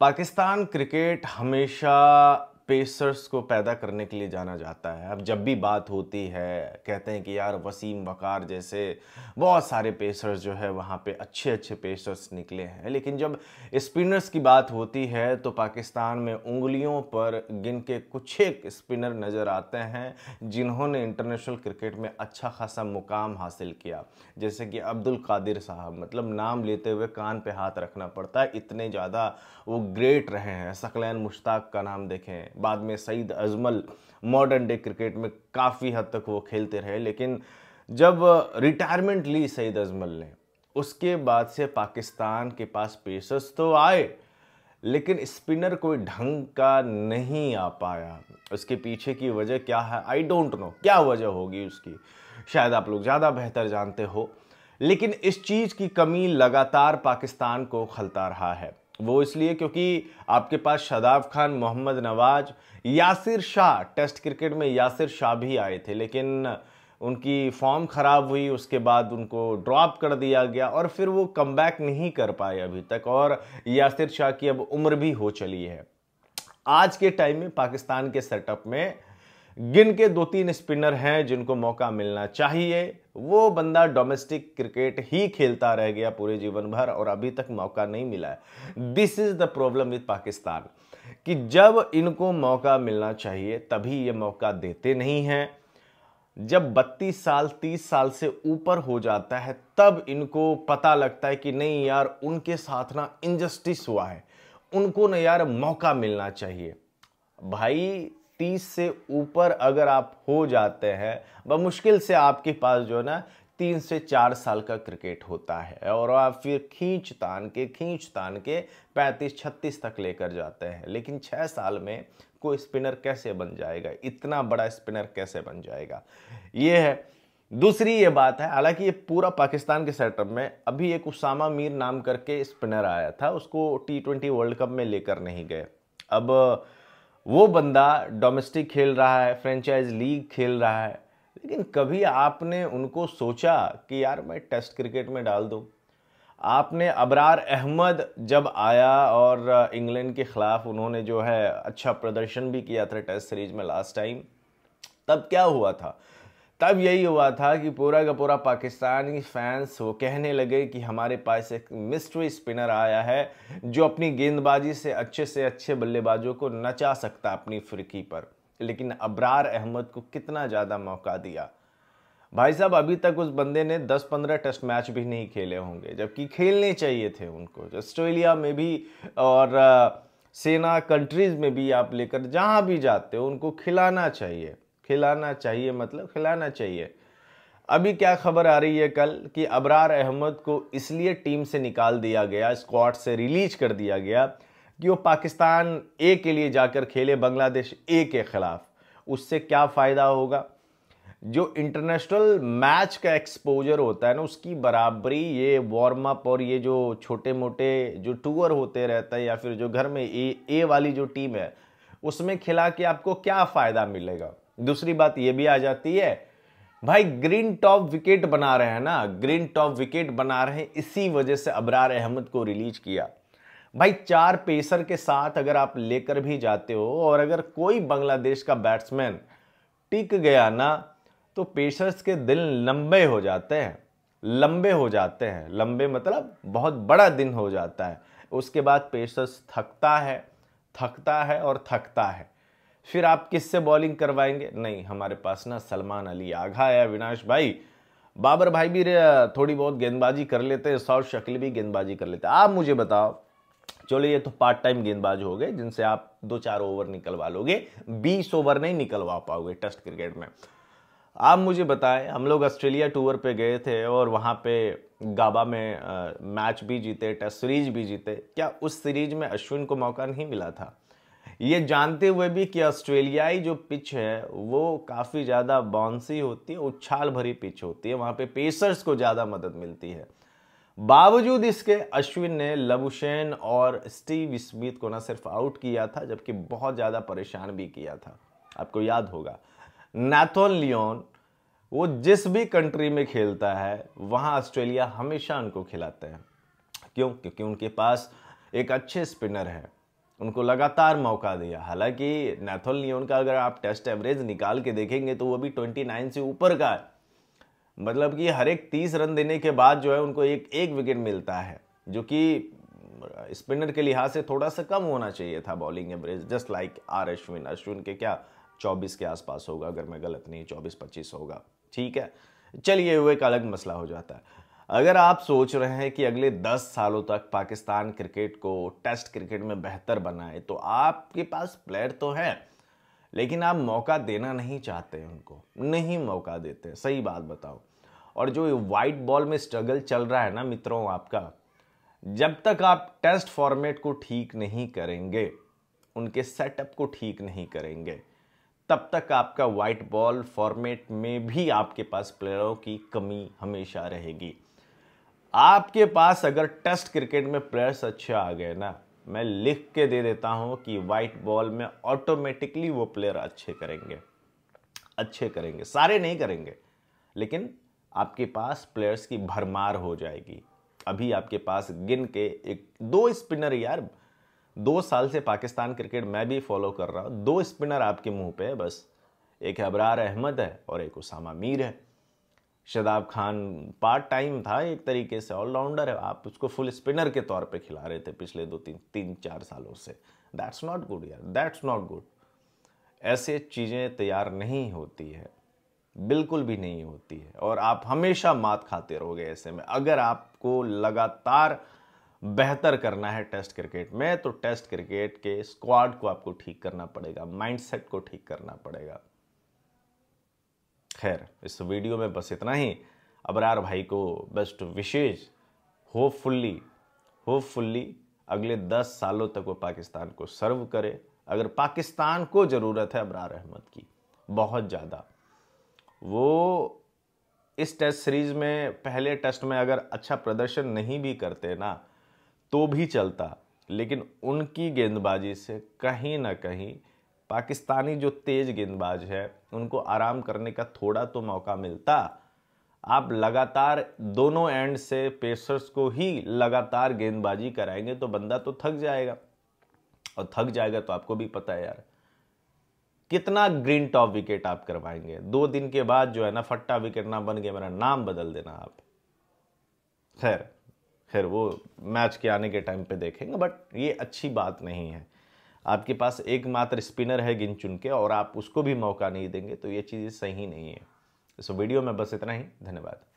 Pakistan cricket हमेशा pacers को पैदा करने के लिए जाना जाता है अब जब भी बात होती है कहते हैं कि यार वसीम वकार जैसे बहुत सारे पेसर्स जो है वहाँ पे अच्छे अच्छे पेसर्स निकले हैं लेकिन जब स्पिनर्स की बात होती है तो पाकिस्तान में उंगलियों पर गिन के कुछ एक स्पिनर नज़र आते हैं जिन्होंने इंटरनेशनल क्रिकेट में अच्छा खासा मुकाम हासिल किया जैसे कि अब्दुल कादिर साहब मतलब नाम लेते हुए कान पर हाथ रखना पड़ता है इतने ज़्यादा वो ग्रेट रहे हैं सकलैन मुश्ताक का नाम देखें बाद में Saeed Ajmal modern day cricket में काफ़ी हद तक वो खेलते रहे लेकिन जब रिटायरमेंट ली सईद अजमल ने उसके बाद से पाकिस्तान के पास पेसर्स तो आए लेकिन स्पिनर कोई ढंग का नहीं आ पाया उसके पीछे की वजह क्या है आई डोंट नो क्या वजह होगी उसकी शायद आप लोग ज़्यादा बेहतर जानते हो लेकिन इस चीज़ की कमी लगातार पाकिस्तान को खलता रहा है वो इसलिए क्योंकि आपके पास शदाब खान मोहम्मद नवाज यासिर शाह टेस्ट क्रिकेट में यासिर शाह भी आए थे लेकिन उनकी फॉर्म ख़राब हुई उसके बाद उनको ड्रॉप कर दिया गया और फिर वो कम नहीं कर पाए अभी तक और यासिर शाह की अब उम्र भी हो चली है आज के टाइम में पाकिस्तान के सेटअप में गिन के दो तीन स्पिनर हैं जिनको मौका मिलना चाहिए वो बंदा डोमेस्टिक क्रिकेट ही खेलता रह गया पूरे जीवन भर और अभी तक मौका नहीं मिला है this is the problem with Pakistan कि जब इनको मौका मिलना चाहिए तभी ये मौका देते नहीं हैं जब 32 साल 30 साल से ऊपर हो जाता है तब इनको पता लगता है कि नहीं यार उनके साथ ना इनजस्टिस हुआ है उनको ना यार मौका मिलना चाहिए भाई तीस से ऊपर अगर आप हो जाते हैं ब मुश्किल से आपके पास जो है ना तीन से चार साल का क्रिकेट होता है और आप फिर खींच तान के खींच तान के पैंतीस छत्तीस तक लेकर जाते हैं लेकिन छः साल में कोई स्पिनर कैसे बन जाएगा इतना बड़ा स्पिनर कैसे बन जाएगा ये है दूसरी ये बात है हालांकि ये पूरा पाकिस्तान के सेटअप में अभी एक उसामा मीर नाम करके स्पिनर आया था उसको टी ट्वेंटी वर्ल्ड कप में लेकर नहीं गए अब वो बंदा डोमेस्टिक खेल रहा है फ्रेंचाइज लीग खेल रहा है लेकिन कभी आपने उनको सोचा कि यार मैं टेस्ट क्रिकेट में डाल दूँ आपने अबरार अहमद जब आया और इंग्लैंड के ख़िलाफ़ उन्होंने जो है अच्छा प्रदर्शन भी किया था टेस्ट सीरीज में लास्ट टाइम तब क्या हुआ था तब यही हुआ था कि पूरा का पूरा पाकिस्तानी फैंस वो कहने लगे कि हमारे पास एक मिस्ट्री स्पिनर आया है जो अपनी गेंदबाजी से अच्छे से अच्छे बल्लेबाजों को नचा सकता अपनी फिरकी पर लेकिन अबरार अहमद को कितना ज़्यादा मौका दिया भाई साहब अभी तक उस बंदे ने 10-15 टेस्ट मैच भी नहीं खेले होंगे जबकि खेलने चाहिए थे उनको ऑस्ट्रेलिया में भी और सेना कंट्रीज़ में भी आप लेकर जहाँ भी जाते हो उनको खिलाना चाहिए खिलाना चाहिए मतलब खिलाना चाहिए अभी क्या खबर आ रही है कल कि अबरार अहमद को इसलिए टीम से निकाल दिया गया स्क्वाड से रिलीज कर दिया गया कि वो पाकिस्तान ए के लिए जाकर खेले बांग्लादेश ए के खिलाफ उससे क्या फ़ायदा होगा जो इंटरनेशनल मैच का एक्सपोजर होता है ना उसकी बराबरी ये वार्म अप और ये जो छोटे मोटे जो टूर होते रहते हैं या फिर जो घर में ए ए वाली जो टीम है उसमें खिला के आपको क्या फ़ायदा मिलेगा दूसरी बात यह भी आ जाती है भाई ग्रीन टॉप विकेट बना रहे हैं ना ग्रीन टॉप विकेट बना रहे हैं इसी वजह से अबरार अहमद को रिलीज किया भाई चार पेसर के साथ अगर आप लेकर भी जाते हो और अगर कोई बांग्लादेश का बैट्समैन टिक गया ना तो पेसर्स के दिल लंबे हो जाते हैं लंबे हो जाते हैं लंबे मतलब बहुत बड़ा दिन हो जाता है उसके बाद पेसर्स थकता है थकता है और थकता है फिर आप किससे बॉलिंग करवाएंगे नहीं हमारे पास ना सलमान अली आघा है अविनाश भाई बाबर भाई भी थोड़ी बहुत गेंदबाजी कर लेते हैं सौर शक्ल भी गेंदबाजी कर लेते हैं आप मुझे बताओ चलो ये तो पार्ट टाइम गेंदबाज हो गए जिनसे आप दो चार ओवर निकलवा लोगे बीस ओवर नहीं निकलवा पाओगे टेस्ट क्रिकेट में आप मुझे बताएं हम लोग ऑस्ट्रेलिया टूर पे गए थे और वहाँ पे गाबा में आ, मैच भी जीते टेस्ट सीरीज भी जीते क्या उस सीरीज में अश्विन को मौका नहीं मिला था ये जानते हुए भी कि ऑस्ट्रेलियाई जो पिच है वो काफ़ी ज़्यादा बाउंसी होती है उछाल भरी पिच होती है वहाँ पे पेसर्स को ज़्यादा मदद मिलती है बावजूद इसके अश्विन ने लबुशेन और स्टीव स्मिथ को ना सिर्फ आउट किया था जबकि बहुत ज़्यादा परेशान भी किया था आपको याद होगा नैथोन लियोन वो जिस भी कंट्री में खेलता है वहाँ ऑस्ट्रेलिया हमेशा उनको खिलाते हैं क्यों क्योंकि उनके पास एक अच्छे स्पिनर है उनको लगातार मौका दिया हालांकि नैथोल लियोन का अगर आप टेस्ट एवरेज निकाल के देखेंगे तो वो भी 29 से ऊपर का है मतलब कि हर एक तीस रन देने के बाद जो है उनको एक एक विकेट मिलता है जो कि स्पिनर के लिहाज से थोड़ा सा कम होना चाहिए था bowling average just like R Ashwin Ashwin के क्या चौबीस के आसपास होगा अगर मैं गलत नहीं चौबीस पच्चीस होगा ठीक है चलिए वो एक अलग मसला हो जाता है अगर आप सोच रहे हैं कि अगले 10 सालों तक पाकिस्तान क्रिकेट को टेस्ट क्रिकेट में बेहतर बनाए तो आपके पास प्लेयर तो है लेकिन आप मौका देना नहीं चाहते उनको नहीं मौका देते सही बात बताओ और जो वाइट बॉल में स्ट्रगल चल रहा है ना मित्रों आपका जब तक आप टेस्ट फॉर्मेट को ठीक नहीं करेंगे उनके सेटअप को ठीक नहीं करेंगे तब तक आपका वाइट बॉल फॉर्मेट में भी आपके पास प्लेयरों की कमी हमेशा रहेगी आपके पास अगर टेस्ट क्रिकेट में प्लेयर्स अच्छे आ गए ना मैं लिख के दे देता हूं कि वाइट बॉल में ऑटोमेटिकली वो प्लेयर अच्छे करेंगे अच्छे करेंगे सारे नहीं करेंगे लेकिन आपके पास प्लेयर्स की भरमार हो जाएगी अभी आपके पास गिन के एक दो स्पिनर यार दो साल से पाकिस्तान क्रिकेट मैं भी फॉलो कर रहा हूँ दो स्पिनर आपके मुंह पे है बस एक अबरार अहमद है और एक उसामा मीर है शदाब खान पार्ट टाइम था एक तरीके से ऑलराउंडर है आप उसको फुल स्पिनर के तौर पे खिला रहे थे पिछले दो तीन तीन चार सालों से दैट्स नॉट गुड यार दैट्स नॉट गुड ऐसे चीज़ें तैयार नहीं होती है बिल्कुल भी नहीं होती है और आप हमेशा मात खाते रहोगे ऐसे में अगर आपको लगातार बेहतर करना है टेस्ट क्रिकेट में तो टेस्ट क्रिकेट के स्क्वाड को आपको ठीक करना पड़ेगा माइंडसेट को ठीक करना पड़ेगा खैर इस वीडियो में बस इतना ही अबरार भाई को बेस्ट विशेष होपफुल्ली होपफुल्ली अगले दस सालों तक वो पाकिस्तान को सर्व करे अगर पाकिस्तान को ज़रूरत है अबरार अहमद की बहुत ज़्यादा वो इस टेस्ट सीरीज़ में पहले टेस्ट में अगर अच्छा प्रदर्शन नहीं भी करते ना तो भी चलता लेकिन उनकी गेंदबाजी से कहीं ना कहीं पाकिस्तानी जो तेज़ गेंदबाज है उनको आराम करने का थोड़ा तो मौका मिलता आप लगातार दोनों एंड से पेसर्स को ही लगातार गेंदबाजी कराएंगे तो बंदा तो थक जाएगा और थक जाएगा तो आपको भी पता है यार कितना ग्रीन टॉप विकेट आप करवाएंगे दो दिन के बाद जो है ना फट्टा विकेट ना बन गया मेरा नाम बदल देना आप खैर खैर वो मैच के आने के टाइम पे देखेंगे बट ये अच्छी बात नहीं है आपके पास एकमात्र स्पिनर है गिन चुन के और आप उसको भी मौका नहीं देंगे तो ये चीज़ सही नहीं है इस वीडियो में बस इतना ही धन्यवाद